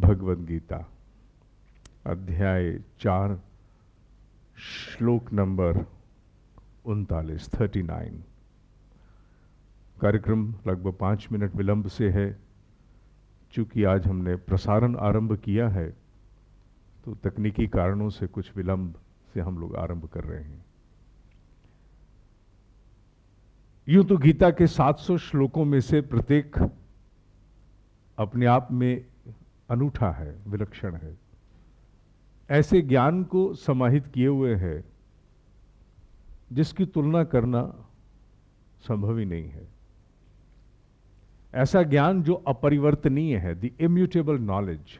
भगवद गीता अध्याय चार श्लोक नंबर उनतालीस थर्टी नाइन कार्यक्रम लगभग पाँच मिनट विलंब से है चूंकि आज हमने प्रसारण आरंभ किया है तो तकनीकी कारणों से कुछ विलंब से हम लोग आरंभ कर रहे हैं यूं तो गीता के 700 श्लोकों में से प्रत्येक अपने आप में अनूठा है विलक्षण है ऐसे ज्ञान को समाहित किए हुए है जिसकी तुलना करना संभव ही नहीं है ऐसा ज्ञान जो अपरिवर्तनीय है the immutable knowledge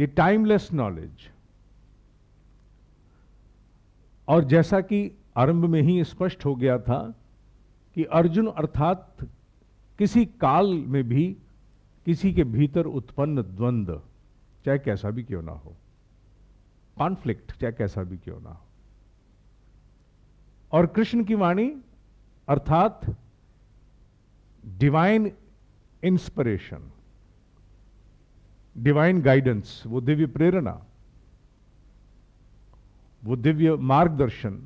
the timeless knowledge और जैसा कि आरंभ में ही स्पष्ट हो गया था कि अर्जुन अर्थात किसी काल में भी किसी के भीतर उत्पन्न द्वंद चाहे कैसा भी क्यों ना हो कॉन्फ्लिक्ट चाहे कैसा भी क्यों ना हो और कृष्ण की वाणी अर्थात डिवाइन इंस्पिरेशन डिवाइन गाइडेंस वो दिव्य प्रेरणा वो दिव्य मार्गदर्शन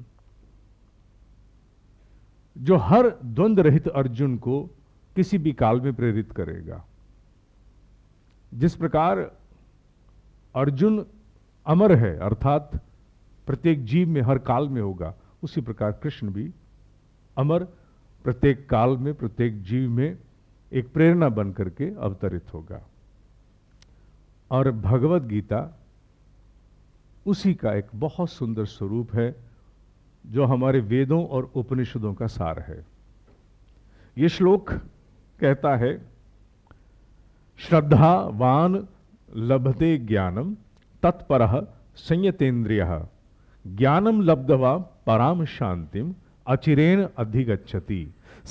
जो हर द्वंद्व रहित अर्जुन को किसी भी काल में प्रेरित करेगा जिस प्रकार अर्जुन अमर है अर्थात प्रत्येक जीव में हर काल में होगा उसी प्रकार कृष्ण भी अमर प्रत्येक काल में प्रत्येक जीव में एक प्रेरणा बन करके अवतरित होगा और भगवत गीता उसी का एक बहुत सुंदर स्वरूप है जो हमारे वेदों और उपनिषदों का सार है ये श्लोक कहता है श्रद्धा वान लभते ज्ञानम तत्पर संयतेन्द्रिय ज्ञानम लब्धवा पराम शांतिम अचिरेन अधिगछति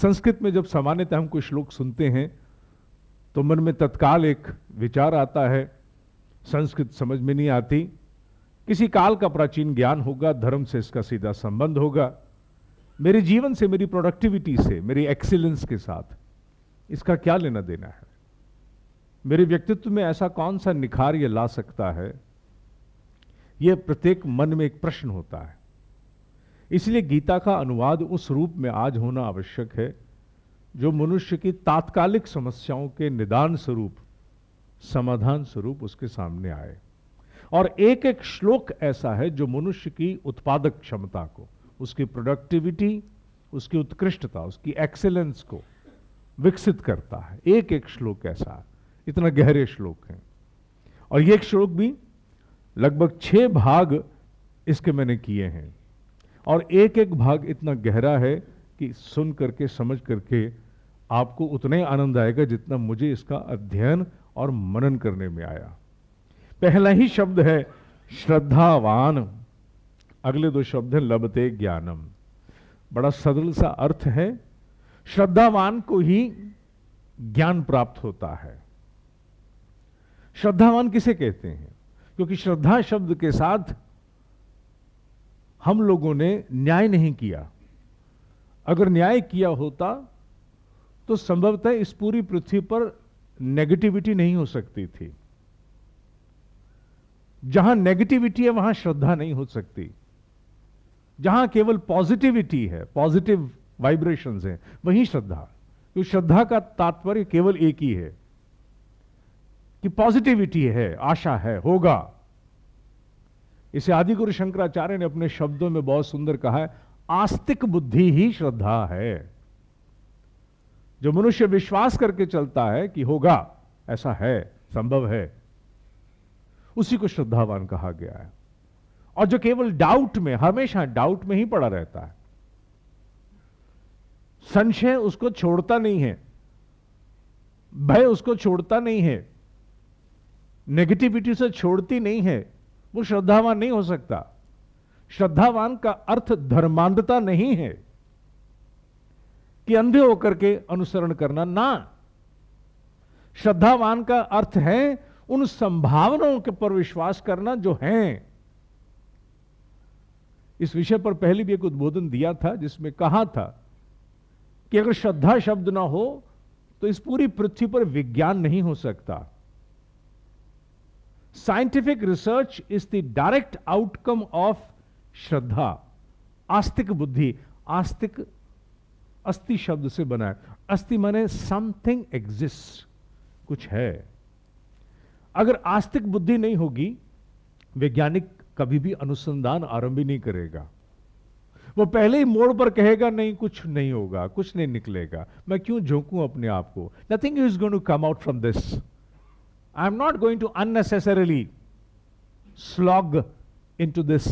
संस्कृत में जब सामान्यतः हम कोई श्लोक सुनते हैं तो मन में तत्काल एक विचार आता है संस्कृत समझ में नहीं आती किसी काल का प्राचीन ज्ञान होगा धर्म से इसका सीधा संबंध होगा मेरे जीवन से मेरी प्रोडक्टिविटी से मेरी एक्सीलेंस के साथ इसका क्या लेना देना है मेरे व्यक्तित्व में ऐसा कौन सा निखार ये ला सकता है ये प्रत्येक मन में एक प्रश्न होता है इसलिए गीता का अनुवाद उस रूप में आज होना आवश्यक है जो मनुष्य की तात्कालिक समस्याओं के निदान स्वरूप समाधान स्वरूप उसके सामने आए और एक एक श्लोक ऐसा है जो मनुष्य की उत्पादक क्षमता को उसकी प्रोडक्टिविटी उसकी उत्कृष्टता उसकी एक्सेलेंस को विकसित करता है एक एक श्लोक ऐसा है इतना गहरे श्लोक है और ये एक श्लोक भी लगभग छह भाग इसके मैंने किए हैं और एक एक भाग इतना गहरा है कि सुन करके समझ करके आपको उतना ही आनंद आएगा जितना मुझे इसका अध्ययन और मनन करने में आया पहला ही शब्द है श्रद्धावान अगले दो शब्द हैं लबते ज्ञानम बड़ा सरल सा अर्थ है श्रद्धावान को ही ज्ञान प्राप्त होता है श्रद्धावान किसे कहते हैं क्योंकि श्रद्धा शब्द के साथ हम लोगों ने न्याय नहीं किया अगर न्याय किया होता तो संभवतः इस पूरी पृथ्वी पर नेगेटिविटी नहीं हो सकती थी जहां नेगेटिविटी है वहां श्रद्धा नहीं हो सकती जहां केवल पॉजिटिविटी है पॉजिटिव वाइब्रेशंस हैं वहीं श्रद्धा क्योंकि श्रद्धा का तात्पर्य केवल एक ही है कि पॉजिटिविटी है आशा है होगा इसे आदि गुरु शंकराचार्य ने अपने शब्दों में बहुत सुंदर कहा है आस्तिक बुद्धि ही श्रद्धा है जो मनुष्य विश्वास करके चलता है कि होगा ऐसा है संभव है उसी को श्रद्धावान कहा गया है और जो केवल डाउट में हमेशा डाउट में ही पड़ा रहता है संशय उसको छोड़ता नहीं है भय उसको छोड़ता नहीं है नेगेटिविटी से छोड़ती नहीं है वो श्रद्धावान नहीं हो सकता श्रद्धावान का अर्थ धर्मांधता नहीं है कि अंधे होकर के अनुसरण करना ना श्रद्धावान का अर्थ है उन संभावनाओं के पर विश्वास करना जो हैं इस विषय पर पहले भी एक उद्बोधन दिया था जिसमें कहा था कि अगर श्रद्धा शब्द ना हो तो इस पूरी पृथ्वी पर विज्ञान नहीं हो सकता scientific research is the direct outcome of श्रद्धा आस्तिक बुद्धि आस्तिक अस्थि शब्द से बना है अस्थि माने समथिंग एग्जिस्ट कुछ है अगर आस्तिक बुद्धि नहीं होगी वैज्ञानिक कभी भी अनुसंधान आरंभ ही नहीं करेगा वो पहले ही मोड़ पर कहेगा नहीं कुछ नहीं होगा कुछ नहीं निकलेगा मैं क्यों झोंकूं अपने आप को nothing is going to come out from this I am not going to unnecessarily slog into this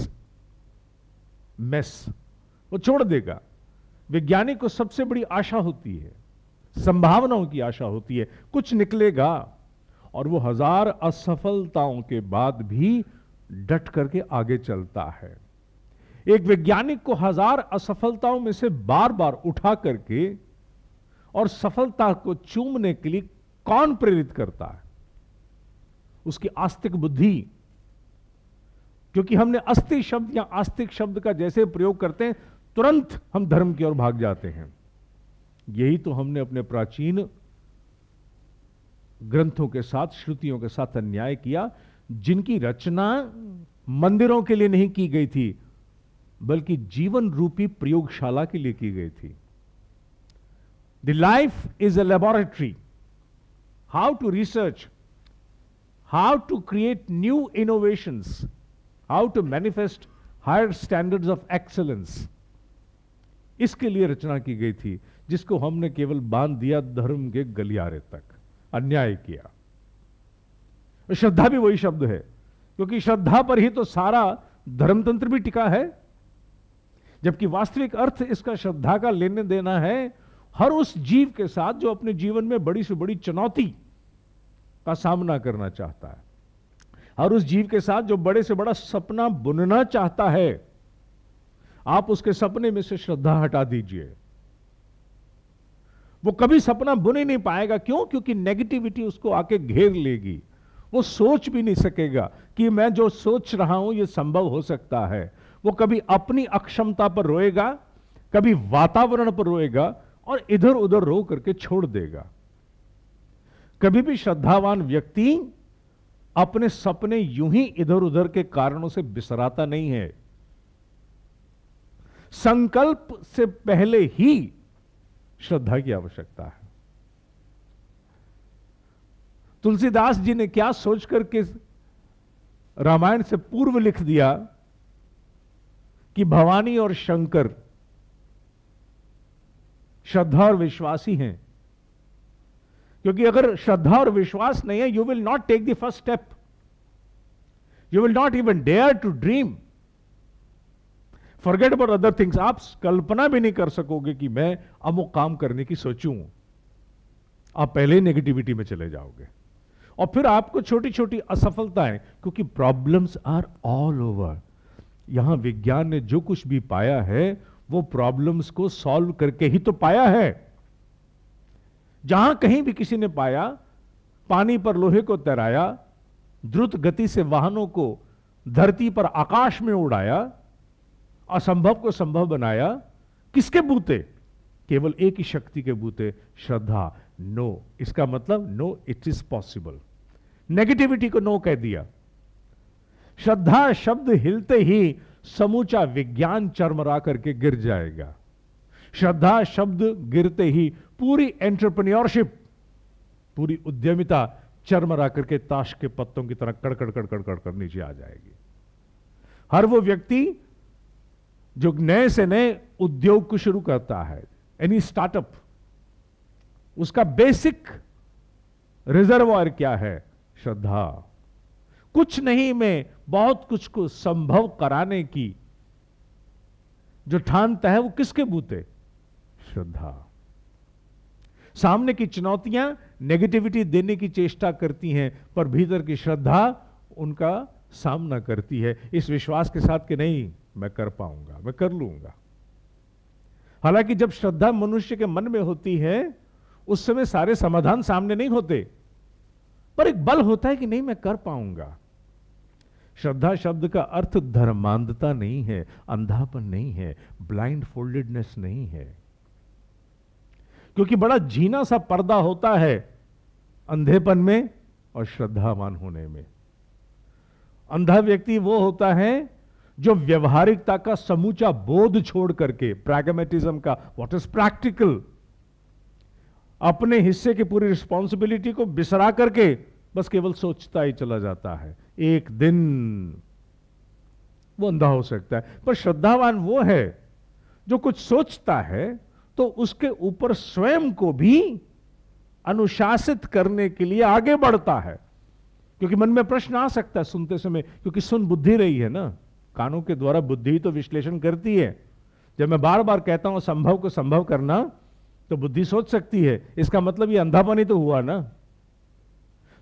mess. वो छोड़ देगा वैज्ञानिक को सबसे बड़ी आशा होती है संभावनाओं की आशा होती है कुछ निकलेगा और वो हजार असफलताओं के बाद भी डट करके आगे चलता है एक वैज्ञानिक को हजार असफलताओं में से बार बार उठा करके और सफलता को चूमने के लिए कौन प्रेरित करता है उसकी आस्तिक बुद्धि क्योंकि हमने अस्थि शब्द या आस्तिक शब्द का जैसे प्रयोग करते हैं तुरंत हम धर्म की ओर भाग जाते हैं यही तो हमने अपने प्राचीन ग्रंथों के साथ श्रुतियों के साथ अन्याय किया जिनकी रचना मंदिरों के लिए नहीं की गई थी बल्कि जीवन रूपी प्रयोगशाला के लिए की गई थी the life is a laboratory how to research how to create new innovations, how to manifest higher standards of excellence. इसके लिए रचना की गई थी जिसको हमने केवल बांध दिया धर्म के गलियारे तक अन्याय किया श्रद्धा भी वही शब्द है क्योंकि श्रद्धा पर ही तो सारा धर्मतंत्र भी टिका है जबकि वास्तविक अर्थ इसका श्रद्धा का लेने देना है हर उस जीव के साथ जो अपने जीवन में बड़ी से बड़ी चुनौती का सामना करना चाहता है और उस जीव के साथ जो बड़े से बड़ा सपना बुनना चाहता है आप उसके सपने में से श्रद्धा हटा दीजिए वो कभी सपना बुन ही नहीं पाएगा क्यों क्योंकि नेगेटिविटी उसको आके घेर लेगी वो सोच भी नहीं सकेगा कि मैं जो सोच रहा हूं ये संभव हो सकता है वो कभी अपनी अक्षमता पर रोएगा कभी वातावरण पर रोएगा और इधर उधर रो करके छोड़ देगा कभी भी श्रद्धावान व्यक्ति अपने सपने यूं ही इधर उधर के कारणों से बिसराता नहीं है संकल्प से पहले ही श्रद्धा की आवश्यकता है तुलसीदास जी ने क्या सोच करके रामायण से पूर्व लिख दिया कि भवानी और शंकर श्रद्धा और विश्वासी हैं क्योंकि अगर श्रद्धा और विश्वास नहीं है you will not take the first step you will not even dare to dream forget about other things आप कल्पना भी नहीं कर सकोगे कि मैं अमुक काम करने की सोचू आप पहले ही नेगेटिविटी में चले जाओगे और फिर आपको छोटी छोटी असफलताएं क्योंकि प्रॉब्लम्स आर ऑल ओवर यहां विज्ञान ने जो कुछ भी पाया है वो प्रॉब्लम्स को सॉल्व करके ही तो पाया है जहां कहीं भी किसी ने पाया पानी पर लोहे को तैराया द्रुत गति से वाहनों को धरती पर आकाश में उड़ाया असंभव को संभव बनाया किसके बूते केवल एक ही शक्ति के बूते श्रद्धा नो इसका मतलब no it is possible negativity को नो कह दिया श्रद्धा शब्द हिलते ही समूचा विज्ञान चरमरा करके गिर जाएगा श्रद्धा शब्द गिरते ही पूरी एंटरप्रन्योरशिप पूरी उद्यमिता चरमरा करके ताश के पत्तों की तरह कड़कड़ कड़कड़ कड़कड़ नीचे आ जाएगी हर वो व्यक्ति जो नए से नए उद्योग को शुरू करता है एनी स्टार्टअप उसका बेसिक रिजर्वर क्या है श्रद्धा कुछ नहीं में बहुत कुछ को संभव कराने की जो ठानता है वो किसके बूते श्रद्धा सामने की चुनौतियां नेगेटिविटी देने की चेष्टा करती हैं पर भीतर की श्रद्धा उनका सामना करती है इस विश्वास के साथ कि नहीं मैं कर पाऊंगा मैं कर लूंगा हालांकि जब श्रद्धा मनुष्य के मन में होती है उस समय सारे समाधान सामने नहीं होते पर एक बल होता है कि नहीं मैं कर पाऊंगा श्रद्धा शब्द का अर्थ धर्मांधता नहीं है अंधापन नहीं है ब्लाइंड फोल्डेडनेस नहीं है क्योंकि बड़ा झीना सा पर्दा होता है अंधेपन में और श्रद्धावान होने में अंधा व्यक्ति वो होता है जो व्यवहारिकता का समूचा बोध छोड़ करके प्रैगमेटिज्म का व्हाट इज प्रैक्टिकल अपने हिस्से की पूरी रिस्पॉन्सिबिलिटी को बिसरा करके बस केवल सोचता ही चला जाता है एक दिन वो अंधा हो सकता है पर श्रद्धावान वो है जो कुछ सोचता है तो उसके ऊपर स्वयं को भी अनुशासित करने के लिए आगे बढ़ता है क्योंकि मन में प्रश्न आ सकता है सुनते समय क्योंकि सुन बुद्धि रही है ना कानों के द्वारा बुद्धि तो विश्लेषण करती है जब मैं बार बार कहता हूं संभव को संभव करना तो बुद्धि सोच सकती है इसका मतलब ये अंधापन ही तो हुआ ना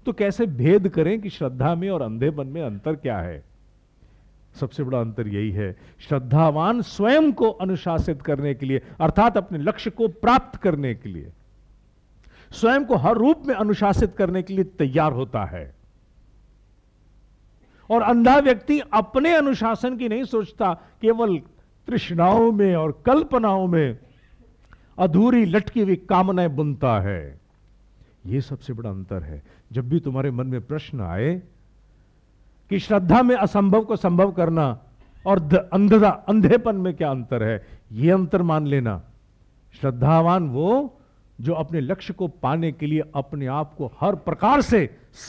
तो कैसे भेद करें कि श्रद्धा में और अंधेपन में अंतर क्या है सबसे बड़ा अंतर यही है श्रद्धावान स्वयं को अनुशासित करने के लिए अर्थात अपने लक्ष्य को प्राप्त करने के लिए स्वयं को हर रूप में अनुशासित करने के लिए तैयार होता है और अंधा व्यक्ति अपने अनुशासन की नहीं सोचता केवल तृष्णाओं में और कल्पनाओं में अधूरी लटकी हुई कामनाएं बुनता है यह सबसे बड़ा अंतर है जब भी तुम्हारे मन में प्रश्न आए कि श्रद्धा में असंभव को संभव करना और अंधता अंधेपन में क्या अंतर है यह अंतर मान लेना श्रद्धावान वो जो अपने लक्ष्य को पाने के लिए अपने आप को हर प्रकार से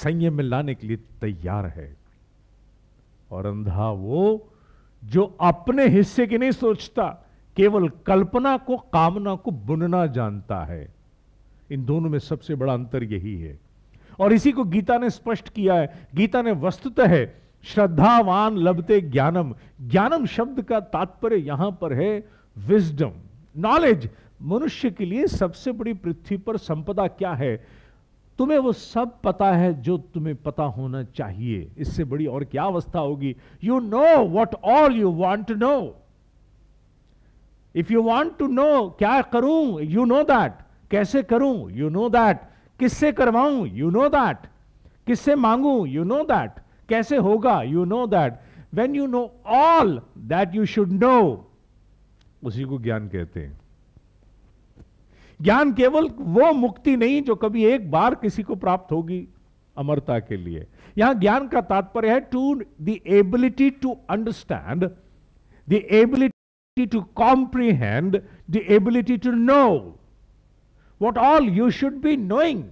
संयम में लाने के लिए तैयार है और अंधा वो जो अपने हिस्से की नहीं सोचता केवल कल्पना को कामना को बुनना जानता है इन दोनों में सबसे बड़ा अंतर यही है और इसी को गीता ने स्पष्ट किया है गीता ने वस्तुतः है श्रद्धावान लबते ज्ञानम ज्ञानम शब्द का तात्पर्य यहां पर है विजडम नॉलेज मनुष्य के लिए सबसे बड़ी पृथ्वी पर संपदा क्या है तुम्हें वो सब पता है जो तुम्हें पता होना चाहिए इससे बड़ी और क्या अवस्था होगी you know what all you want know if you want to know क्या करूं यू नो दैट कैसे करूं यू नो दैट किससे करवाऊं यू नो दैट किससे मांगू यू नो दैट कैसे होगा you know that when you know all that you should know उसी को ज्ञान कहते हैं ज्ञान केवल वो मुक्ति नहीं जो कभी एक बार किसी को प्राप्त होगी अमरता के लिए यहां ज्ञान का तात्पर्य है to the ability to understand the ability to comprehend the ability to know what all you should be knowing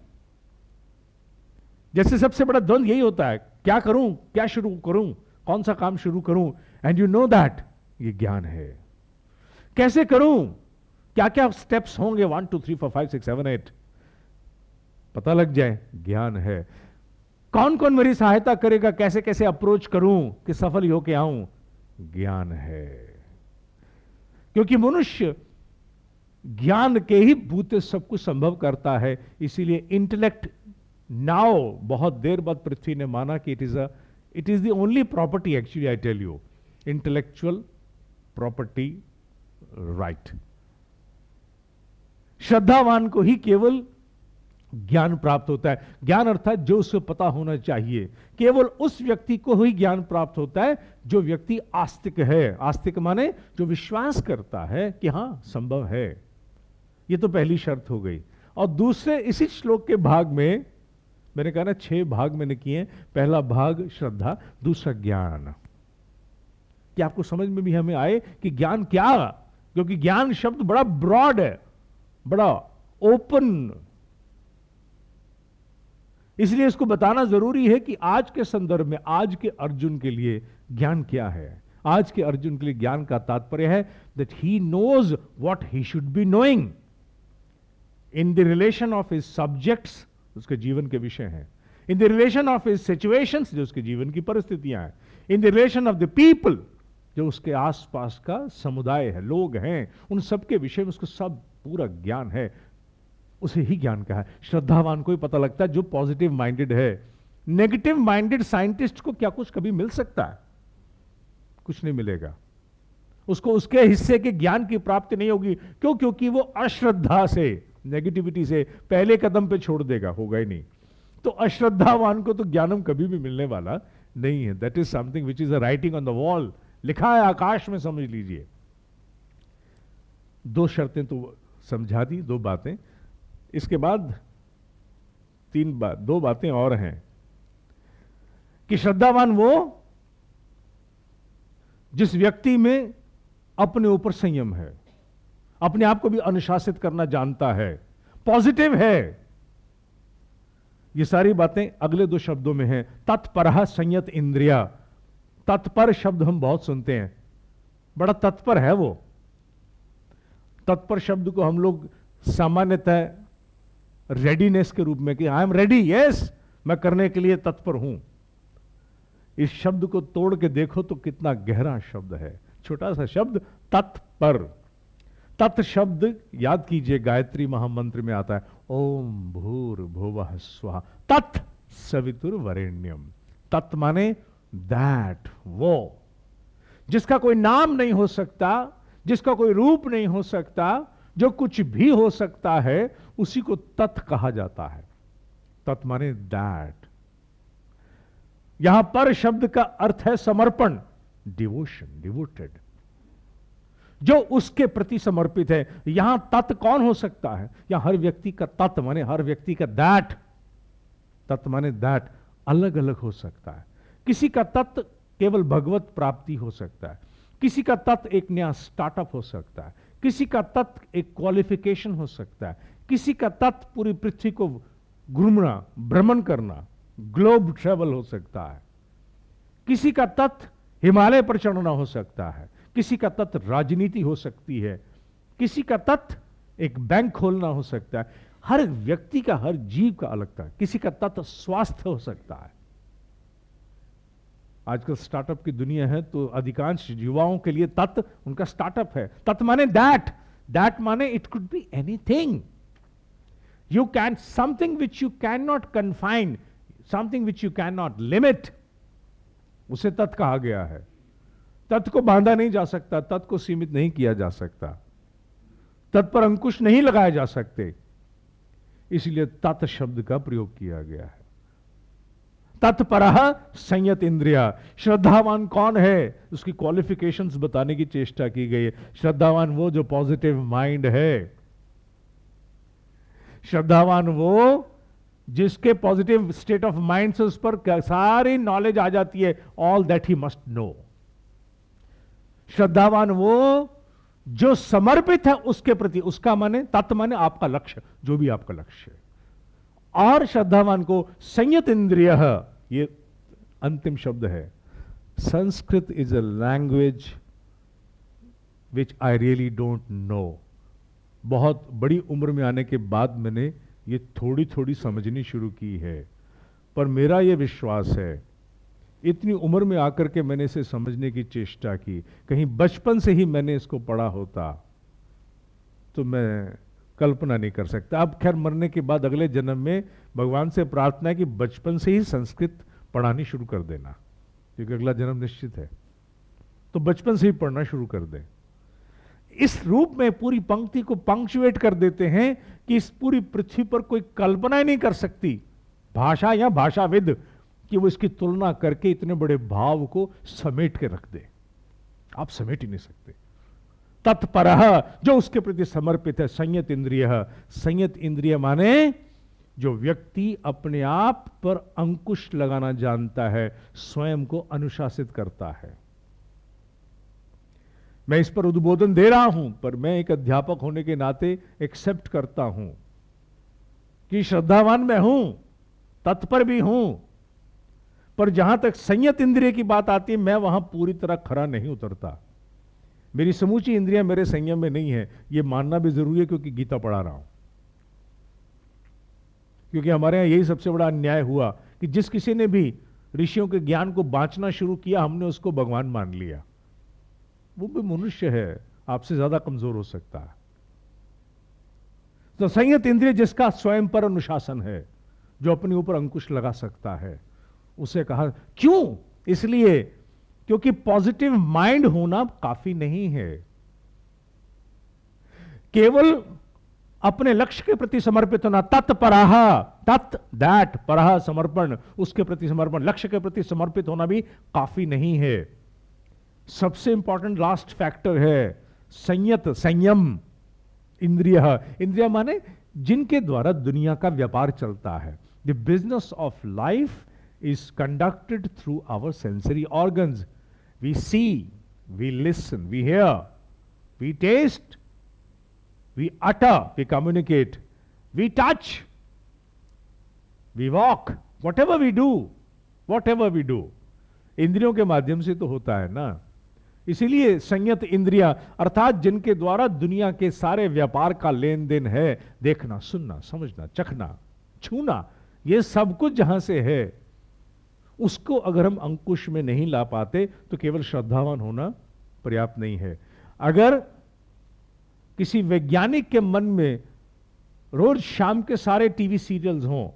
जैसे सबसे बड़ा द्वंद यही होता है क्या करूं क्या शुरू करूं कौन सा काम शुरू करूं एंड यू नो दैट ये ज्ञान है कैसे करूं क्या क्या स्टेप्स होंगे one two three four five six seven eight पता लग जाए ज्ञान है कौन कौन मेरी सहायता करेगा कैसे कैसे अप्रोच करूं कि सफल होके आऊं ज्ञान है क्योंकि मनुष्य ज्ञान के ही भूत सब कुछ संभव करता है इसीलिए इंटेलेक्ट नाउ बहुत देर बाद पृथ्वी ने माना कि it is a it is the only property actually I tell you intellectual property right श्रद्धावान को ही केवल ज्ञान प्राप्त होता है ज्ञान अर्थात जो उसे पता होना चाहिए केवल उस व्यक्ति को ही ज्ञान प्राप्त होता है जो व्यक्ति आस्तिक है आस्तिक माने जो विश्वास करता है कि हां संभव है ये तो पहली शर्त हो गई और दूसरे इसी श्लोक के भाग में मैंने कहा ना छह भाग मैंने किए पहला भाग श्रद्धा दूसरा ज्ञान कि आपको समझ में भी हमें आए कि ज्ञान क्या क्योंकि ज्ञान शब्द बड़ा ब्रॉड है बड़ा ओपन इसलिए इसको बताना जरूरी है कि आज के संदर्भ में आज के अर्जुन के लिए ज्ञान क्या है आज के अर्जुन के लिए ज्ञान का तात्पर्य है that he knows what he should be knowing in the relation of his subjects उसके जीवन के विषय हैं in the relation of his situation जो उसके जीवन की परिस्थितियां हैं in the relation of the people जो उसके आसपास का समुदाय है लोग हैं उन सबके विषय में उसको सब पूरा ज्ञान है उसे ही ज्ञान कहा श्रद्धावान को ही पता लगता है जो पॉजिटिव माइंडेड है नेगेटिव माइंडेड साइंटिस्ट को क्या कुछ कभी मिल सकता है कुछ नहीं मिलेगा उसको उसके हिस्से के ज्ञान की प्राप्ति नहीं होगी क्यों क्योंकि वो अश्रद्धा से नेगेटिविटी से पहले कदम पे छोड़ देगा होगा ही नहीं तो अश्रद्धावान को तो ज्ञानम कभी भी मिलने वाला नहीं है that is something which is a writing on the wall लिखा है आकाश में समझ लीजिए दो शर्तें तो समझा दी दो बातें इसके बाद तीन बात दो बातें और हैं कि श्रद्धावान वो जिस व्यक्ति में अपने ऊपर संयम है अपने आप को भी अनुशासित करना जानता है पॉजिटिव है ये सारी बातें अगले दो शब्दों में हैं तत्पर संयत इंद्रिया तत्पर शब्द हम बहुत सुनते हैं बड़ा तत्पर है वो तत्पर शब्द को हम लोग सामान्यतः रेडीनेस के रूप में कि आई एम रेडी यस मैं करने के लिए तत्पर हूं इस शब्द को तोड़ के देखो तो कितना गहरा शब्द है छोटा सा शब्द तत्पर तत् शब्द याद कीजिए गायत्री महामंत्र में आता है ओम भूर भुव स्वा तत् सवितुर वरेण्यम तत् माने दैट वो जिसका कोई नाम नहीं हो सकता जिसका कोई रूप नहीं हो सकता जो कुछ भी हो सकता है उसी को तत् कहा जाता है तत् माने दैट यहां पर शब्द का अर्थ है समर्पण डिवोशन डिवोटेड जो उसके प्रति समर्पित है यहां तत् कौन हो सकता है या हर व्यक्ति का तत् माने हर व्यक्ति का दैट तत् माने दैट अलग अलग हो सकता है किसी का तत् केवल भगवत प्राप्ति हो सकता है किसी का तत् एक नया स्टार्टअप हो सकता है किसी का तत् एक क्वालिफिकेशन हो सकता है किसी का तत् पूरी पृथ्वी को घूमना भ्रमण करना ग्लोब ट्रेवल हो सकता है किसी का तत् हिमालय पर चढ़ना हो सकता है किसी का तत्व राजनीति हो सकती है किसी का तत्व एक बैंक खोलना हो सकता है हर व्यक्ति का हर जीव का अलग था किसी का तत्व स्वास्थ्य हो सकता है आजकल स्टार्टअप की दुनिया है तो अधिकांश युवाओं के लिए तत्व उनका स्टार्टअप है तत्व माने दैट दैट माने it could be anything you can something which you can not confined something which you can not limit उसे तत् कहा गया है तत् को बांधा नहीं जा सकता तत् को सीमित नहीं किया जा सकता तत् पर अंकुश नहीं लगाए जा सकते इसलिए तत् शब्द का प्रयोग किया गया है तत्पर संयत इंद्रिया श्रद्धावान कौन है उसकी क्वालिफिकेशंस बताने की चेष्टा की गई है श्रद्धावान वो जो पॉजिटिव माइंड है श्रद्धावान वो जिसके पॉजिटिव स्टेट ऑफ माइंड से उस पर सारी नॉलेज आ जाती है all that he must know श्रद्धावान वो जो समर्पित है उसके प्रति उसका माने तत्व माने आपका लक्ष्य जो भी आपका लक्ष्य और श्रद्धावान को संयत इंद्रिय ये अंतिम शब्द है Sanskrit is a language which I really don't know बहुत बड़ी उम्र में आने के बाद मैंने ये थोड़ी थोड़ी समझनी शुरू की है पर मेरा ये विश्वास है इतनी उम्र में आकर के मैंने इसे समझने की चेष्टा की कहीं बचपन से ही मैंने इसको पढ़ा होता तो मैं कल्पना नहीं कर सकता अब खैर मरने के बाद अगले जन्म में भगवान से प्रार्थना है कि बचपन से ही संस्कृत पढ़ानी शुरू कर देना क्योंकि अगला जन्म निश्चित है तो बचपन से ही पढ़ना शुरू कर दें इस रूप में पूरी पंक्ति को पंक्चुएट कर देते हैं कि इस पूरी पृथ्वी पर कोई कल्पना ही नहीं कर सकती भाषा या भाषाविद कि वो इसकी तुलना करके इतने बड़े भाव को समेट के रख दे आप समेट ही नहीं सकते तत्पर जो उसके प्रति समर्पित है संयत इंद्रिय संयत इंद्रिय माने जो व्यक्ति अपने आप पर अंकुश लगाना जानता है स्वयं को अनुशासित करता है मैं इस पर उद्बोधन दे रहा हूं पर मैं एक अध्यापक होने के नाते एक्सेप्ट करता हूं कि श्रद्धावान मैं हूं तत्पर भी हूं पर जहां तक संयत इंद्रिय की बात आती है मैं वहां पूरी तरह खरा नहीं उतरता मेरी समूची इंद्रिया मेरे संयम में नहीं है यह मानना भी जरूरी है क्योंकि गीता पढ़ा रहा हूं क्योंकि हमारे यहां यही सबसे बड़ा अन्याय हुआ कि जिस किसी ने भी ऋषियों के ज्ञान को बांचना शुरू किया हमने उसको भगवान मान लिया वो भी मनुष्य है आपसे ज्यादा कमजोर हो सकता है तो संयत इंद्रिय जिसका स्वयं पर अनुशासन है जो अपने ऊपर अंकुश लगा सकता है उसे कहा क्यों इसलिए क्योंकि पॉजिटिव माइंड होना काफी नहीं है केवल अपने लक्ष्य के प्रति समर्पित होना तत्परा तत् दैट पराह समर्पण उसके प्रति समर्पण लक्ष्य के प्रति समर्पित होना भी काफी नहीं है सबसे इंपॉर्टेंट लास्ट फैक्टर है संयत संयम इंद्रिय इंद्रिय माने जिनके द्वारा दुनिया का व्यापार चलता है the business of life is conducted through our sensory organs. We see, we listen, we hear, we taste, we utter, we communicate, we touch, we walk, whatever we do, whatever we do. इंद्रियों के माध्यम से तो होता है ना इसीलिए संयत इंद्रिया अर्थात जिनके द्वारा दुनिया के सारे व्यापार का लेन देन है देखना सुनना समझना चखना छूना ये सब कुछ जहां से है उसको अगर हम अंकुश में नहीं ला पाते तो केवल श्रद्धावान होना पर्याप्त नहीं है अगर किसी वैज्ञानिक के मन में रोज शाम के सारे टीवी सीरियल्स हों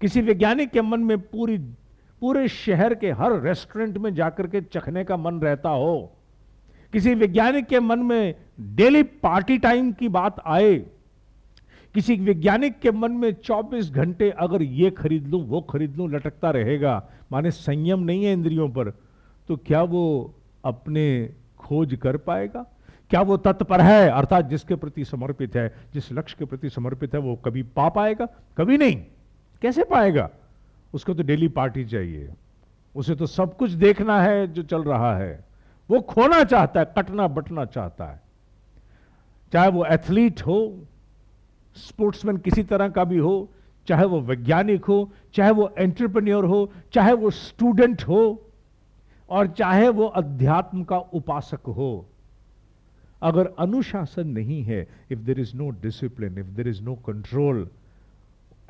किसी वैज्ञानिक के मन में पूरी पूरे शहर के हर रेस्टोरेंट में जाकर के चखने का मन रहता हो किसी वैज्ञानिक के मन में डेली पार्टी टाइम की बात आए किसी वैज्ञानिक के मन में 24 घंटे अगर ये खरीद लूं वो खरीद लूं लटकता रहेगा माने संयम नहीं है इंद्रियों पर तो क्या वो अपने खोज कर पाएगा क्या वो तत्पर है अर्थात जिसके प्रति समर्पित है जिस लक्ष्य के प्रति समर्पित है वो कभी पा पाएगा कभी नहीं कैसे पाएगा उसको तो डेली पार्टी चाहिए उसे तो सब कुछ देखना है जो चल रहा है वो खोना चाहता है कटना बटना चाहता है चाहे वो एथलीट हो स्पोर्ट्समैन किसी तरह का भी हो चाहे वो वैज्ञानिक हो चाहे वो एंटरप्रेन्योर हो चाहे वो स्टूडेंट हो और चाहे वो अध्यात्म का उपासक हो अगर अनुशासन नहीं है if there is no discipline if there is no control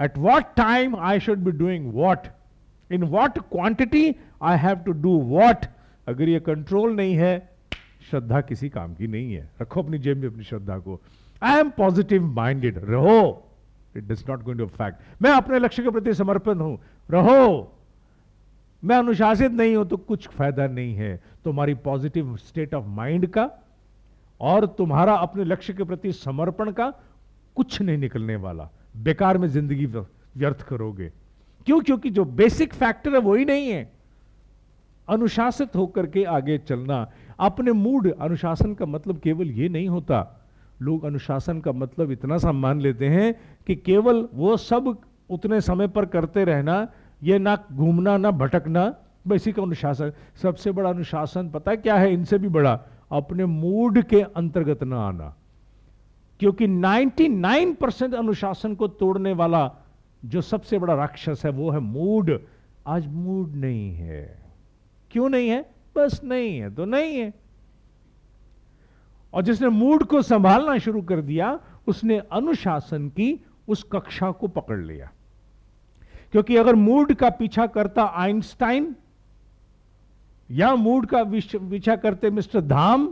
at what time I should be doing what in what quantity I have to do what अगर ये कंट्रोल नहीं है श्रद्धा किसी काम की नहीं है रखो अपनी जेब में अपनी श्रद्धा को आई एम पॉजिटिव माइंडेड रहो it does not going to fact मैं अपने लक्ष्य के प्रति समर्पण हूं रहो मैं अनुशासित नहीं हूं तो कुछ फायदा नहीं है तुम्हारी पॉजिटिव स्टेट ऑफ माइंड का और तुम्हारा अपने लक्ष्य के प्रति समर्पण का कुछ नहीं निकलने वाला बेकार में जिंदगी व्यर्थ करोगे क्यों क्योंकि जो बेसिक फैक्टर है वही नहीं है अनुशासित होकर के आगे चलना अपने मूड अनुशासन का मतलब केवल यह नहीं होता लोग अनुशासन का मतलब इतना सम्मान लेते हैं कि केवल वो सब उतने समय पर करते रहना ये ना घूमना ना भटकना बस का अनुशासन सबसे बड़ा अनुशासन पता है क्या है इनसे भी बड़ा अपने मूड के अंतर्गत ना आना क्योंकि 99 परसेंट अनुशासन को तोड़ने वाला जो सबसे बड़ा राक्षस है वो है मूड आज मूड नहीं है क्यों नहीं है बस नहीं है तो नहीं है और जिसने मूड को संभालना शुरू कर दिया उसने अनुशासन की उस कक्षा को पकड़ लिया क्योंकि अगर मूड का पीछा करता आइंस्टाइन या मूड का पीछा करते मिस्टर धाम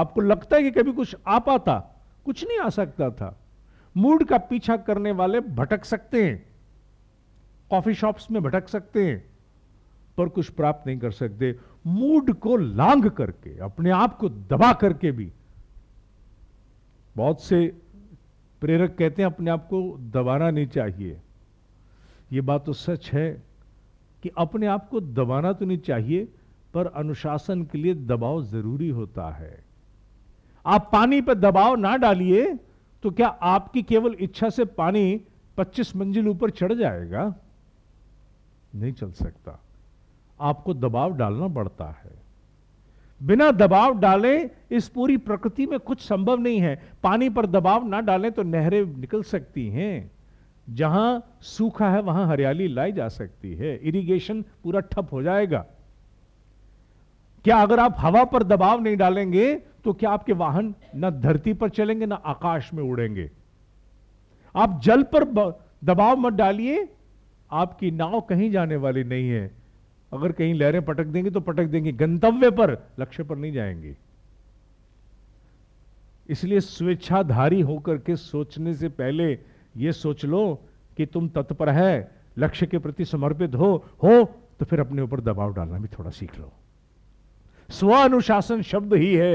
आपको लगता है कि कभी कुछ आ पाता कुछ नहीं आ सकता था मूड का पीछा करने वाले भटक सकते हैं कॉफी शॉप्स में भटक सकते हैं पर कुछ प्राप्त नहीं कर सकते मूड को लांग करके अपने आप को दबा करके भी बहुत से प्रेरक कहते हैं अपने आप को दबाना नहीं चाहिए यह बात तो सच है कि अपने आप को दबाना तो नहीं चाहिए पर अनुशासन के लिए दबाव जरूरी होता है आप पानी पर दबाव ना डालिए तो क्या आपकी केवल इच्छा से पानी 25 मंजिल ऊपर चढ़ जाएगा नहीं चल सकता आपको दबाव डालना पड़ता है बिना दबाव डाले इस पूरी प्रकृति में कुछ संभव नहीं है पानी पर दबाव ना डालें तो नहरें निकल सकती हैं जहां सूखा है वहां हरियाली लाई जा सकती है इरिगेशन पूरा ठप हो जाएगा क्या अगर आप हवा पर दबाव नहीं डालेंगे तो क्या आपके वाहन ना धरती पर चलेंगे ना आकाश में उड़ेंगे आप जल पर दबाव मत डालिए आपकी नाव कहीं जाने वाली नहीं है अगर कहीं लहरें पटक देंगे तो पटक देंगे गंतव्य पर लक्ष्य पर नहीं जाएंगे इसलिए स्वेच्छाधारी होकर के सोचने से पहले यह सोच लो कि तुम तत्पर है लक्ष्य के प्रति समर्पित हो हो तो फिर अपने ऊपर दबाव डालना भी थोड़ा सीख लो स्व अनुशासन शब्द ही है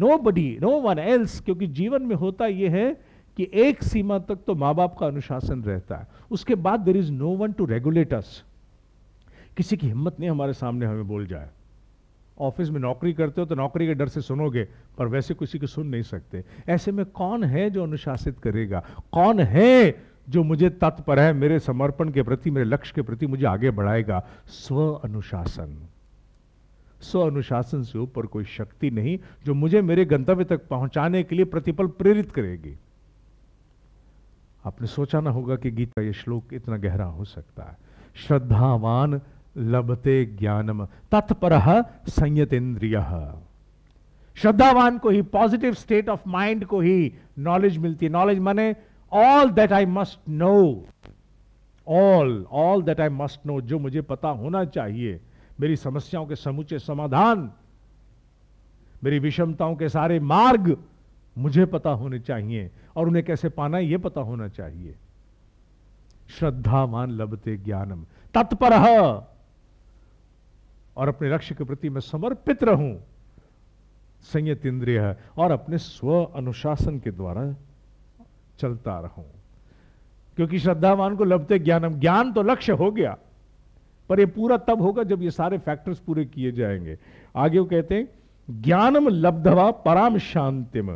nobody no one else क्योंकि जीवन में होता यह है कि एक सीमा तक तो मां बाप का अनुशासन रहता है उसके बाद there is no one to regulate किसी की हिम्मत नहीं हमारे सामने हमें बोल जाए ऑफिस में नौकरी करते हो तो नौकरी के डर से सुनोगे पर वैसे किसी को सुन नहीं सकते ऐसे में कौन है जो अनुशासित करेगा कौन है जो मुझे तत्पर है मेरे समर्पण के प्रति मेरे लक्ष्य के प्रति मुझे आगे बढ़ाएगा स्व अनुशासन स्व अनुशासन से ऊपर कोई शक्ति नहीं जो मुझे मेरे गंतव्य तक पहुंचाने के लिए प्रतिपल प्रेरित करेगी आपने सोचा ना होगा कि गीता यह श्लोक इतना गहरा हो सकता है श्रद्धावान लभते ज्ञानम तत्पर संयतेन्द्रिय श्रद्धावान को ही पॉजिटिव स्टेट ऑफ माइंड को ही नॉलेज मिलती है नॉलेज माने all that I must know all all that I must know जो मुझे पता होना चाहिए मेरी समस्याओं के समुचे समाधान मेरी विषमताओं के सारे मार्ग मुझे पता होने चाहिए और उन्हें कैसे पाना यह पता होना चाहिए श्रद्धावान लभते ज्ञानम तत्पर और अपने लक्ष्य के प्रति मैं समर्पित रहूं संयत इंद्रिय और अपने स्व अनुशासन के द्वारा चलता रहूं क्योंकि श्रद्धावान को लभते ज्ञानम ज्ञान तो लक्ष्य हो गया पर यह पूरा तब होगा जब ये सारे फैक्टर्स पूरे किए जाएंगे आगे वो कहते हैं ज्ञानम लब्धवा पराम शांतिम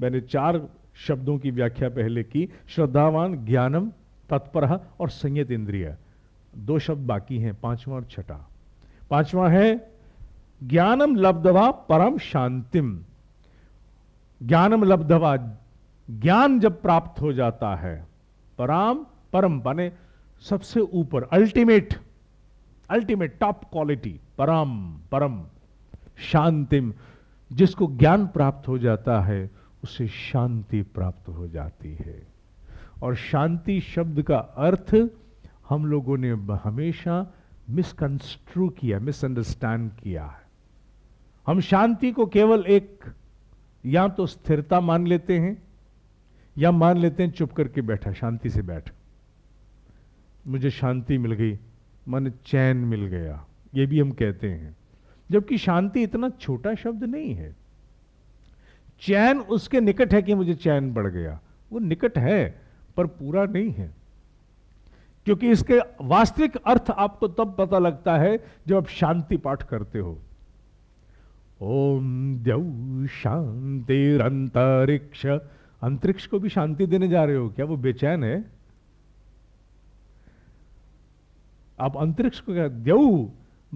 मैंने चार शब्दों की व्याख्या पहले की श्रद्धावान ज्ञानम तत्पर और संयत इंद्रिय दो शब्द बाकी हैं पांचवा और छठा पांचवा है ज्ञानम लब्धवा परम शांतिम ज्ञानम लब्धवा ज्ञान जब प्राप्त हो जाता है पराम परम बने सबसे ऊपर अल्टीमेट अल्टीमेट टॉप क्वालिटी परम परम शांतिम जिसको ज्ञान प्राप्त हो जाता है उसे शांति प्राप्त हो जाती है और शांति शब्द का अर्थ हम लोगों ने हमेशा मिसकंस्ट्रू किया मिसअंडरस्टैंड किया है हम शांति को केवल एक या तो स्थिरता मान लेते हैं या मान लेते हैं चुप करके बैठा शांति से बैठ मुझे शांति मिल गई मन चैन मिल गया ये भी हम कहते हैं जबकि शांति इतना छोटा शब्द नहीं है चैन उसके निकट है कि मुझे चैन बढ़ गया वो निकट है पर पूरा नहीं है क्योंकि इसके वास्तविक अर्थ आपको तब पता लगता है जब आप शांति पाठ करते हो ओम द्यौ शांति अंतरिक्ष अंतरिक्ष को भी शांति देने जा रहे हो क्या वो बेचैन है आप अंतरिक्ष को क्या द्यऊ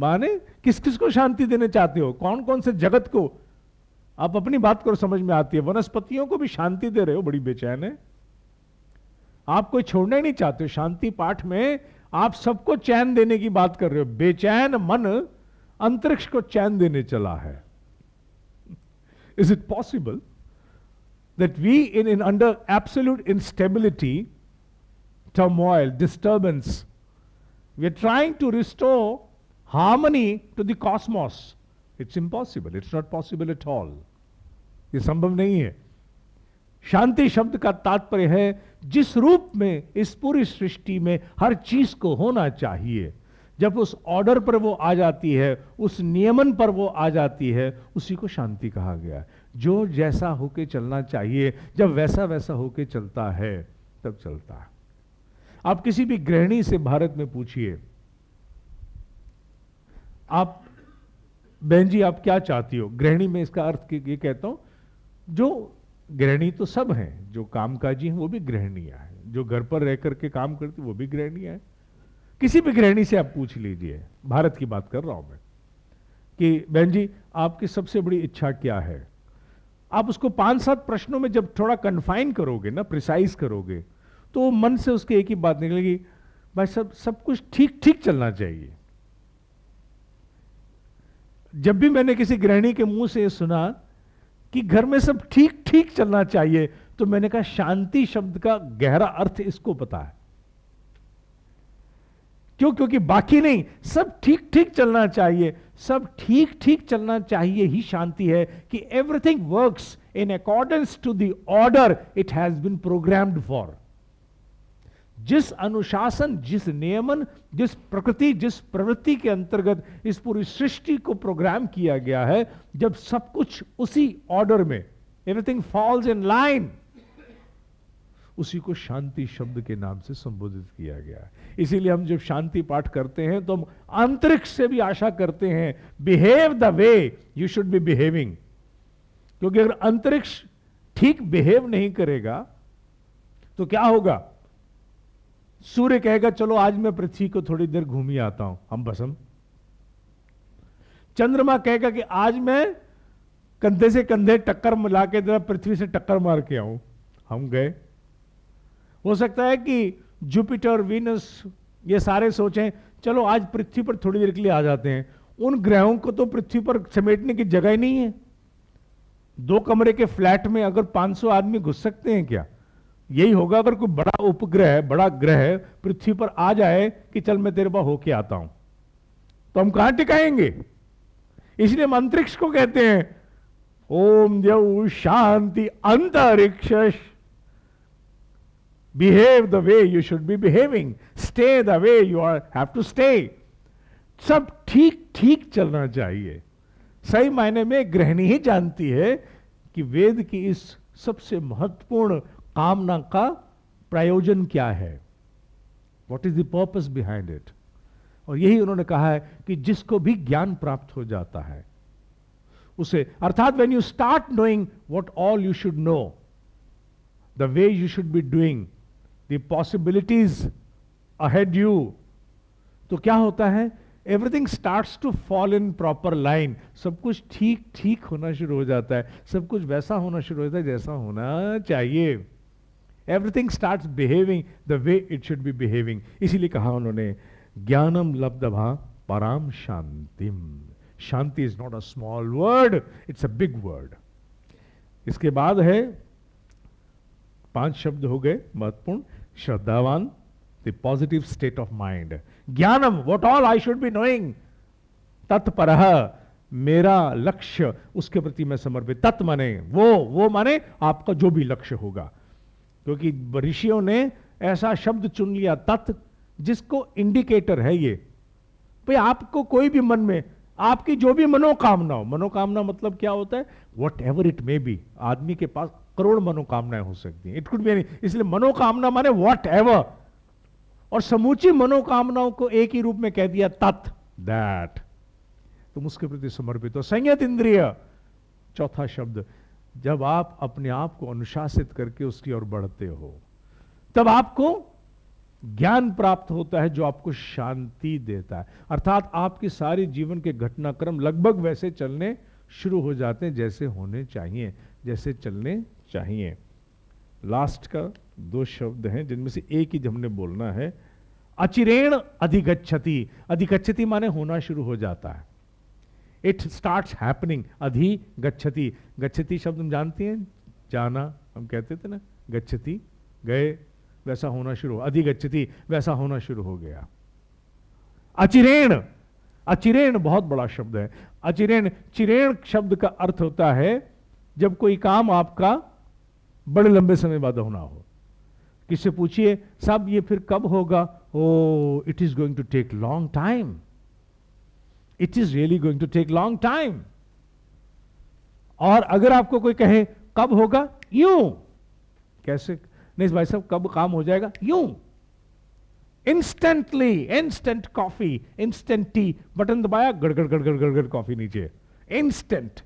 माने किस किस को शांति देने चाहते हो कौन कौन से जगत को आप अपनी बात करो समझ में आती है वनस्पतियों को भी शांति दे रहे हो बड़ी बेचैन है आप कोई छोड़ना नहीं चाहते शांति पाठ में आप सबको चैन देने की बात कर रहे हो बेचैन मन अंतरिक्ष को चैन देने चला है is it possible that we in in under absolute instability turmoil, disturbance we are trying to restore harmony to the it's impossible it's not possible possible all ये संभव नहीं है शांति शब्द का तात्पर्य है जिस रूप में इस पूरी सृष्टि में हर चीज को होना चाहिए जब उस ऑर्डर पर वो आ जाती है उस नियमन पर वो आ जाती है उसी को शांति कहा गया जो जैसा होके चलना चाहिए जब वैसा वैसा होके चलता है तब चलता है आप किसी भी गृहिणी से भारत में पूछिए आप बहन जी आप क्या चाहती हो गृहिणी में इसका अर्थ ये कहता हूं जो गृहिणी तो सब हैं जो कामकाजी हैं वो भी गृहणिया है जो घर पर रह करके काम करती वो भी गृहणिया है किसी भी गृहिणी से आप पूछ लीजिए भारत की बात कर रहा हूं मैं कि बहन जी आपकी सबसे बड़ी इच्छा क्या है आप उसको पांच सात प्रश्नों में जब थोड़ा कन्फाइन करोगे ना प्रिसाइज करोगे तो मन से उसके एक ही बात निकलेगी भाई सब सब कुछ ठीक ठीक चलना चाहिए जब भी मैंने किसी गृहिणी के मुंह से सुना कि घर में सब ठीक ठीक चलना चाहिए तो मैंने कहा शांति शब्द का गहरा अर्थ इसको पता है क्यों क्योंकि बाकी नहीं सब ठीक ठीक चलना चाहिए सब ठीक ठीक चलना चाहिए ही शांति है कि everything works in accordance to the order it has been programmed for जिस अनुशासन जिस नियमन जिस प्रकृति जिस प्रवृत्ति के अंतर्गत इस पूरी सृष्टि को प्रोग्राम किया गया है जब सब कुछ उसी ऑर्डर में एवरीथिंग फॉल्स इन लाइन उसी को शांति शब्द के नाम से संबोधित किया गया है इसीलिए हम जब शांति पाठ करते हैं तो हम अंतरिक्ष से भी आशा करते हैं behave the way you should be behaving क्योंकि अगर अंतरिक्ष ठीक बिहेव नहीं करेगा तो क्या होगा सूर्य कहेगा चलो आज मैं पृथ्वी को थोड़ी देर घूमी आता हूं हम बसम चंद्रमा कहेगा कि आज मैं कंधे से कंधे टक्कर मिला के जरा पृथ्वी से टक्कर मार के आऊं हम गए हो सकता है कि जुपिटर वीनस ये सारे सोचें चलो आज पृथ्वी पर थोड़ी देर के लिए आ जाते हैं उन ग्रहों को तो पृथ्वी पर समेटने की जगह ही नहीं है दो कमरे के फ्लैट में अगर 500 आदमी घुस सकते हैं क्या यही होगा अगर कोई बड़ा उपग्रह बड़ा ग्रह पृथ्वी पर आ जाए कि चल मैं तेरे पास होके आता हूं तो हम कहां टिकाएंगे इसलिए अंतरिक्ष को कहते हैं ओम देव शांति अंतरिक्ष behave the way you should be behaving stay the way you are have to stay सब ठीक ठीक चलना चाहिए सही मायने में गृहिणी ही जानती है कि वेद की इस सबसे महत्वपूर्ण कामना का प्रयोजन क्या है what is the behind it और यही उन्होंने कहा है कि जिसको भी ज्ञान प्राप्त हो जाता है उसे अर्थात when you start knowing what all you should know the way you should be doing the possibilities ahead you तो क्या होता है everything start to fall in proper line सब कुछ ठीक ठीक होना शुरू हो जाता है सब कुछ वैसा होना शुरू हो जाता है जैसा होना चाहिए everything start behaving the way it should be behaving इसीलिए कहा उन्होंने ज्ञानम लब्धभा पराम शांतिम शांति is not a small word it's a big word इसके बाद है पांच शब्द हो गए महत्वपूर्ण श्रद्धावान the positive state of mind ज्ञानम what all I should be knowing तत्पर मेरा लक्ष्य उसके प्रति मैं समर्पित तत् माने वो वो माने आपका जो भी लक्ष्य होगा क्योंकि ऋषियों ने ऐसा शब्द चुन लिया तत् जिसको इंडिकेटर है ये भाई आपको कोई भी मन में आपकी जो भी मनोकामना हो मनोकामना मतलब क्या होता है whatever it may be आदमी के पास करोड़ मनोकामनाएं हो सकती हैं इट कुड बी इसलिए मनोकामना माने वट एवर और समूची मनोकामनाओं को एक ही रूप में कह दिया तत् दैट तुम उसके प्रति समर्पित हो संयत इंद्रिय चौथा शब्द जब आप अपने आप को अनुशासित करके उसकी ओर बढ़ते हो तब आपको ज्ञान प्राप्त होता है जो आपको शांति देता है अर्थात आपकी सारी जीवन के घटनाक्रम लगभग वैसे चलने शुरू हो जाते हैं जैसे होने चाहिए जैसे चलने चाहिए लास्ट का दो शब्द हैं जिनमें से एक ही हमने बोलना है अचिरेण अधिगच्छति अधिगच्छति माने होना शुरू हो जाता है इट स्टार्ट हैपनिंग अधि गच्छति गच्छति शब्द हम जानते हैं जाना हम कहते थे ना गच्छति गए वैसा होना शुरू अधि गच्छति वैसा होना शुरू हो गया अचिरेण अचिरेण बहुत बड़ा शब्द है अचिरेण चिरेण शब्द का अर्थ होता है जब कोई काम आपका बड़े लंबे समय बाद होना हो किससे पूछिए सब ये फिर कब होगा oh it is going to take long time it is really going to take long time और अगर आपको कोई कहे कब होगा यू कैसे नहीं भाई साहब कब काम हो जाएगा you instantly instant coffee instant tea button दबाया गड़गड़ गड़गड़ गड़गड़ कॉफी नीचे इंस्टेंट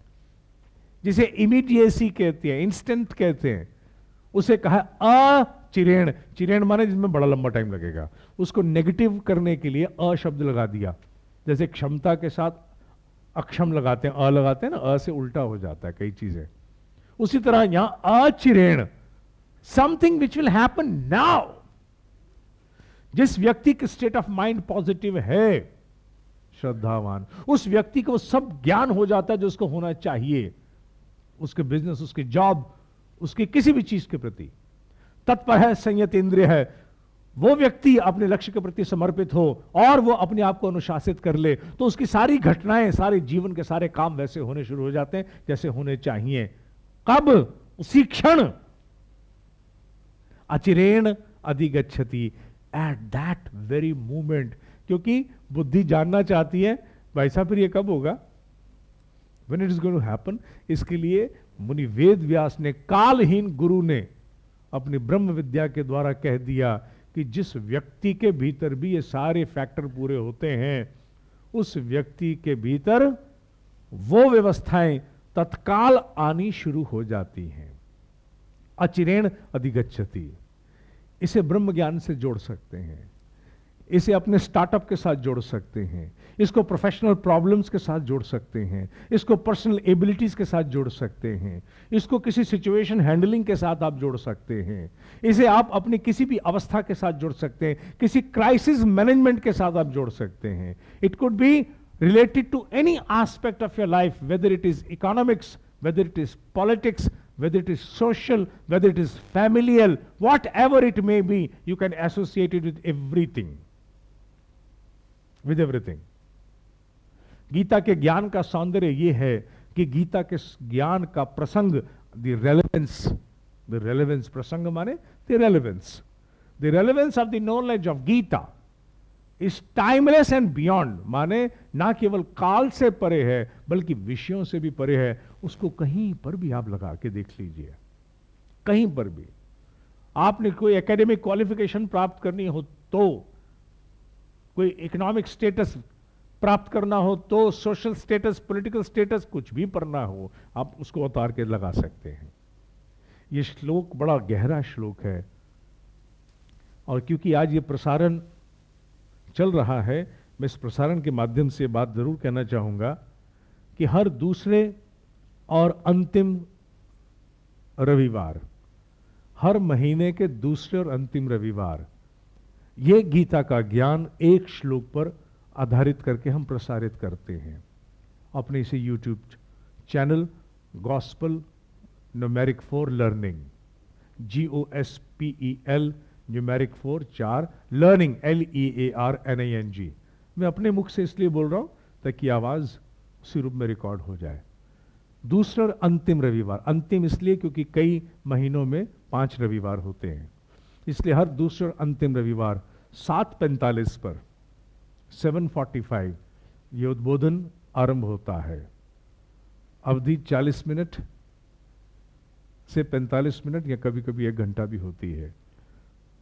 जिसे इमीडिएसी कहते हैं इंस्टेंट कहते हैं उसे कहा अ चिरेण चिरेण माने जिसमें बड़ा लंबा टाइम लगेगा उसको नेगेटिव करने के लिए अ शब्द लगा दिया जैसे क्षमता के साथ अक्षम लगाते हैं अ लगाते हैं ना अ से उल्टा हो जाता है कई चीजें उसी तरह यहां अचिरेण something which will happen now जिस व्यक्ति की स्टेट ऑफ माइंड पॉजिटिव है श्रद्धावान उस व्यक्ति को सब ज्ञान हो जाता है जो उसको होना चाहिए उसके बिजनेस उसके जॉब उसकी किसी भी चीज के प्रति तत्पर है संयत इंद्रिय है वो व्यक्ति अपने लक्ष्य के प्रति समर्पित हो और वो अपने आप को अनुशासित कर ले तो उसकी सारी घटनाएं सारे जीवन के सारे काम वैसे होने शुरू हो जाते हैं जैसे होने चाहिए कब उसी क्षण अचिरेण अधिगछति एट दैट वेरी मूमेंट क्योंकि बुद्धि जानना चाहती है भाई साहब फिर ये कब होगा when it is going to happen इसके लिए मुनि वेद व्यास ने कालहीन गुरु ने अपनी ब्रह्म विद्या के द्वारा कह दिया कि जिस व्यक्ति के भीतर भी ये सारे फैक्टर पूरे होते हैं उस व्यक्ति के भीतर वो व्यवस्थाएं तत्काल आनी शुरू हो जाती हैं अचिरेण अधिगछति इसे ब्रह्म ज्ञान से जोड़ सकते हैं इसे अपने स्टार्टअप के साथ जोड़ सकते हैं इसको प्रोफेशनल प्रॉब्लम्स के साथ जोड़ सकते हैं इसको पर्सनल एबिलिटीज के साथ जोड़ सकते हैं इसको किसी सिचुएशन हैंडलिंग के साथ आप जोड़ सकते हैं इसे आप अपनी किसी भी अवस्था के साथ जोड़ सकते हैं किसी क्राइसिस मैनेजमेंट के साथ आप जोड़ सकते हैं it could be related to any aspect of your life whether it is economics whether it is politics whether it is social whether it is familial whatever it may be you can associated with everything with everything Gita के ज्ञान का सौंदर्य ये है कि गीता के ज्ञान का प्रसंग द रेलिवेंस द रेलिवेंस प्रसंग माने the relevance the relevance of the knowledge of Gita is timeless and beyond माने ना केवल काल से परे है बल्कि विषयों से भी परे है उसको कहीं पर भी आप लगा के देख लीजिए कहीं पर भी आपने कोई एकेडमिक क्वालिफिकेशन प्राप्त करनी हो तो कोई इकोनॉमिक स्टेटस प्राप्त करना हो तो सोशल स्टेटस पॉलिटिकल स्टेटस कुछ भी पढ़ना हो आप उसको उतार के लगा सकते हैं ये श्लोक बड़ा गहरा श्लोक है और क्योंकि आज ये प्रसारण चल रहा है मैं इस प्रसारण के माध्यम से बात ज़रूर कहना चाहूँगा कि हर दूसरे और अंतिम रविवार हर महीने के दूसरे और अंतिम रविवार ये गीता का ज्ञान एक श्लोक पर आधारित करके हम प्रसारित करते हैं अपने इसे YouTube channel gospel numeric for learning G O S P E L numeric for चार learning L E A R N I N G मैं अपने मुख से इसलिए बोल रहा हूँ ताकि आवाज़ उसी रूप में रिकॉर्ड हो जाए दूसरा और अंतिम रविवार अंतिम इसलिए क्योंकि कई महीनों में पांच रविवार होते हैं इसलिए हर दूसरे और अंतिम रविवार सात पैंतालीस पर 7:45 ये उद्बोधन आरंभ होता है अवधि 40 मिनट से 45 मिनट या कभी कभी एक घंटा भी होती है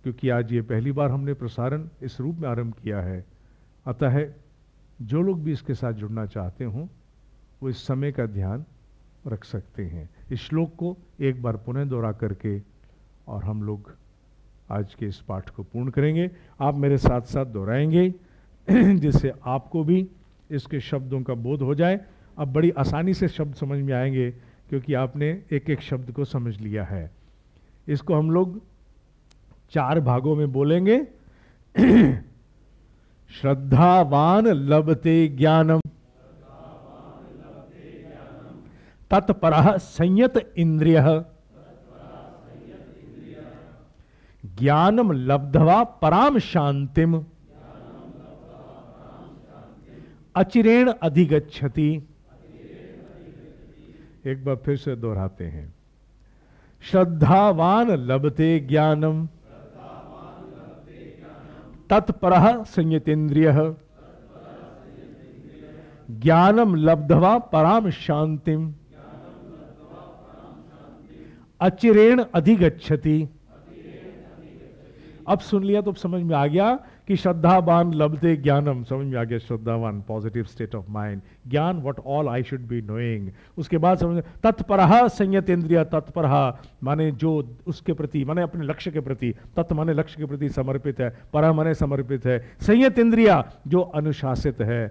क्योंकि आज ये पहली बार हमने प्रसारण इस रूप में आरंभ किया है अतः जो लोग भी इसके साथ जुड़ना चाहते हों वो इस समय का ध्यान रख सकते हैं इस श्लोक को एक बार पुनः दोहरा करके और हम लोग आज के इस पाठ को पूर्ण करेंगे आप मेरे साथ साथ दोहराएंगे जिससे आपको भी इसके शब्दों का बोध हो जाए अब बड़ी आसानी से शब्द समझ में आएंगे क्योंकि आपने एक एक शब्द को समझ लिया है इसको हम लोग चार भागों में बोलेंगे श्रद्धावान लभते ज्ञानम तत्पर संयत इंद्रिय ज्ञानम लब्धवा पराम शांतिम अचिरेण अधिगछति एक बार फिर से दोहराते हैं श्रद्धावान लभते ज्ञानम तत्पर संयतेन्द्रिय ज्ञानम लब्धवा पराम शांतिम अचिरेण अधिगछति अब सुन लिया तो समझ में आ गया कि श्रद्धावान लभते ज्ञानम समझ में आ गया श्रद्धावान पॉजिटिव स्टेट ऑफ माइंड ज्ञान what all I should be knowing उसके बाद समझ तत्परह संयत इंद्रिया तत्परह माने जो उसके प्रति माने अपने लक्ष्य के प्रति तत् माने लक्ष्य के प्रति समर्पित है परा माने समर्पित है संयत इंद्रिया जो अनुशासित है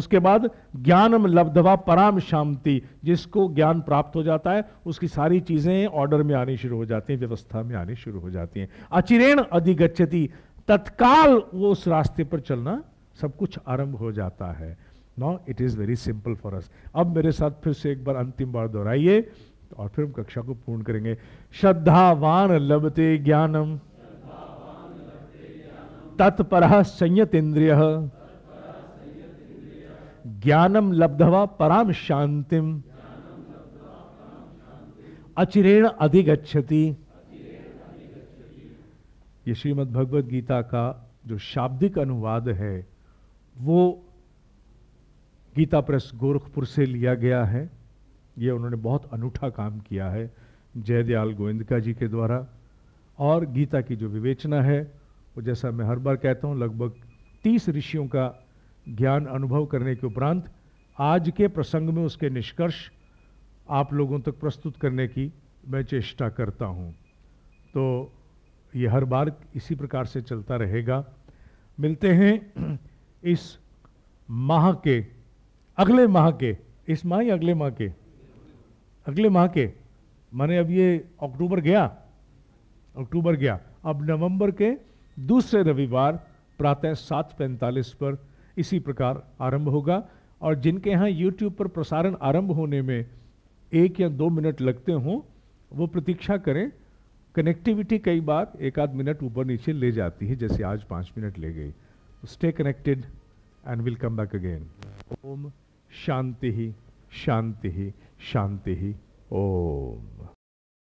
उसके बाद ज्ञानम लब्धवा पराम शांति जिसको ज्ञान प्राप्त हो जाता है उसकी सारी चीज़ें ऑर्डर में आनी शुरू हो जाती हैं व्यवस्था में आनी शुरू हो जाती हैं अचिरेण अधिगच्छती तत्काल वो उस रास्ते पर चलना सब कुछ आरंभ हो जाता है no it is very simple for us अब मेरे साथ फिर से एक बार अंतिम बार दोहराइए और फिर हम कक्षा को पूर्ण करेंगे श्रद्धावान लभते ज्ञानम तत्पर संयत इंद्रिय ज्ञानम लब्धवा पराम शांतिम अचिरेण अधिगछति ये श्रीमद् भगवद गीता का जो शाब्दिक अनुवाद है वो गीता प्रेस गोरखपुर से लिया गया है ये उन्होंने बहुत अनूठा काम किया है जयदयाल गोविंदका जी के द्वारा और गीता की जो विवेचना है वो जैसा मैं हर बार कहता हूँ लगभग तीस ऋषियों का ज्ञान अनुभव करने के उपरांत आज के प्रसंग में उसके निष्कर्ष आप लोगों तक प्रस्तुत करने की मैं चेष्टा करता हूँ तो ये हर बार इसी प्रकार से चलता रहेगा मिलते हैं इस माह के अगले माह के इस माह या अगले माह के अगले माह के माने अब ये अक्टूबर गया अक्टूबर गया अब नवंबर के दूसरे रविवार प्रातः सात पैंतालीस पर इसी प्रकार आरंभ होगा और जिनके यहाँ यूट्यूब पर प्रसारण आरंभ होने में एक या दो मिनट लगते हों वो प्रतीक्षा करें कनेक्टिविटी कई बार एक आध मिनट ऊपर नीचे ले जाती है जैसे आज पाँच मिनट ले गई stay connected and will come back again Om शांति ही शांति ही शांति ही ओम